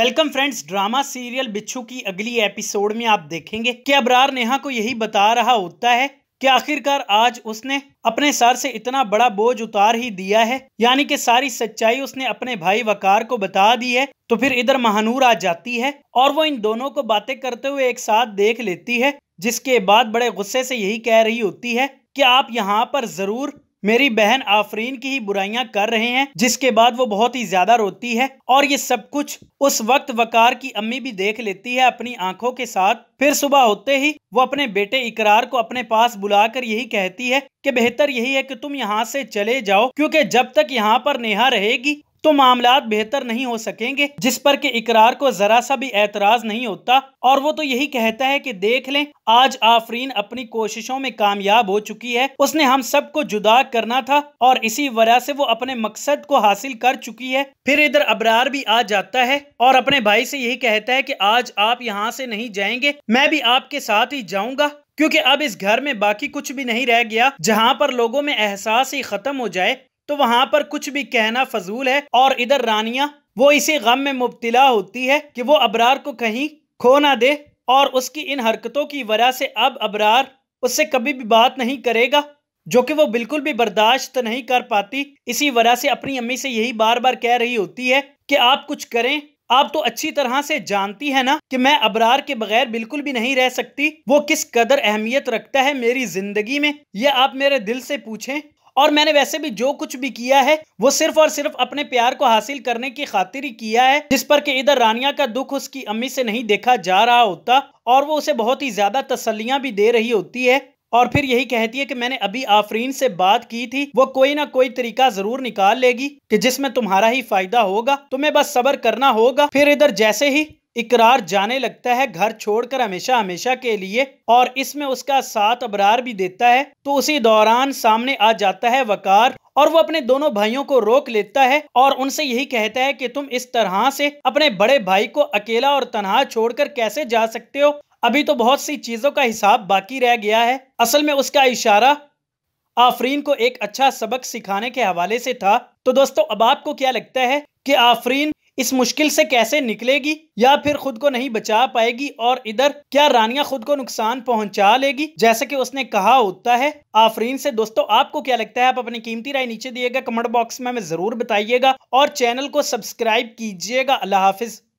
welcome friends drama serial बिच्छू की अगली एपिसोड में आप देखेंगे कि अबरार नेहा को यही बता रहा होता है कि आखिरकार आज उसने अपने सर से इतना बड़ा बोझ उतार ही दिया है यानी कि सारी सच्चाई उसने अपने भाई वकार को बता दी है तो फिर इधर महानूर आ जाती है और वो इन दोनों को बातें करते हुए एक साथ देख लेती है जिसके बाद बड़े गुस्से से यही कह रही होती है कि आप यहाँ पर जरूर मेरी बहन आफरीन की ही बुराइयां कर रहे हैं जिसके बाद वो बहुत ही ज्यादा रोती है और ये सब कुछ उस वक्त वकार की अम्मी भी देख लेती है अपनी आंखों के साथ फिर सुबह होते ही वो अपने बेटे इकरार को अपने पास बुलाकर यही कहती है कि बेहतर यही है कि तुम यहाँ से चले जाओ क्योंकि जब तक यहाँ पर नेहा रहेगी तो मामला बेहतर नहीं हो सकेंगे जिस पर के इकरार को जरा सा भी एतराज नहीं होता और वो तो यही कहता है कि देख लें आज आफरीन अपनी कोशिशों में कामयाब हो चुकी है उसने हम सबको जुदा करना था और इसी वजह से वो अपने मकसद को हासिल कर चुकी है फिर इधर अबरार भी आ जाता है और अपने भाई से यही कहता है कि आज आप यहाँ से नहीं जाएंगे मैं भी आपके साथ ही जाऊँगा क्योंकि अब इस घर में बाकी कुछ भी नहीं रह गया जहाँ पर लोगों में एहसास ही खत्म हो जाए तो वहां पर कुछ भी कहना फजूल है और इधर रानिया वो इसी गम में मुबतला होती है कि वो अबरार को कहीं खो ना दे और उसकी इन हरकतों की वजह से अब अबरार उससे कभी भी बात नहीं करेगा जो कि वो बिल्कुल भी बर्दाश्त नहीं कर पाती इसी वजह से अपनी अम्मी से यही बार बार कह रही होती है कि आप कुछ करें आप तो अच्छी तरह से जानती है ना कि मैं अबरार के बगैर बिल्कुल भी नहीं रह सकती वो किस कदर अहमियत रखता है मेरी जिंदगी में यह आप मेरे दिल से पूछें और मैंने वैसे भी जो कुछ भी किया है वो सिर्फ और सिर्फ अपने प्यार को हासिल करने की खातिर ही किया है जिस पर कि इधर रानिया का दुख उसकी अम्मी से नहीं देखा जा रहा होता और वो उसे बहुत ही ज्यादा तसलियां भी दे रही होती है और फिर यही कहती है कि मैंने अभी आफरीन से बात की थी वो कोई ना कोई तरीका जरूर निकाल लेगी कि जिसमें तुम्हारा ही फायदा होगा तुम्हें बस सबर करना होगा फिर इधर जैसे ही इकरार जाने लगता है घर छोड़कर हमेशा हमेशा के लिए और इसमें उसका साथ अबरार भी देता है तो उसी दौरान सामने आ जाता है वकार और वो अपने दोनों भाइयों को रोक लेता है और उनसे यही कहता है कि तुम इस तरह से अपने बड़े भाई को अकेला और तनहा छोड़कर कैसे जा सकते हो अभी तो बहुत सी चीजों का हिसाब बाकी रह गया है असल में उसका इशारा आफरीन को एक अच्छा सबक सिखाने के हवाले से था तो दोस्तों अब आपको क्या लगता है कि आफरीन इस मुश्किल से कैसे निकलेगी या फिर खुद को नहीं बचा पाएगी और इधर क्या रानिया खुद को नुकसान पहुंचा लेगी जैसे कि उसने कहा होता है आफरीन से दोस्तों आपको क्या लगता है आप अपनी कीमती राय नीचे दिएगा कमेंट बॉक्स में हमें जरूर बताइएगा और चैनल को सब्सक्राइब कीजिएगा अल्लाह हाफिज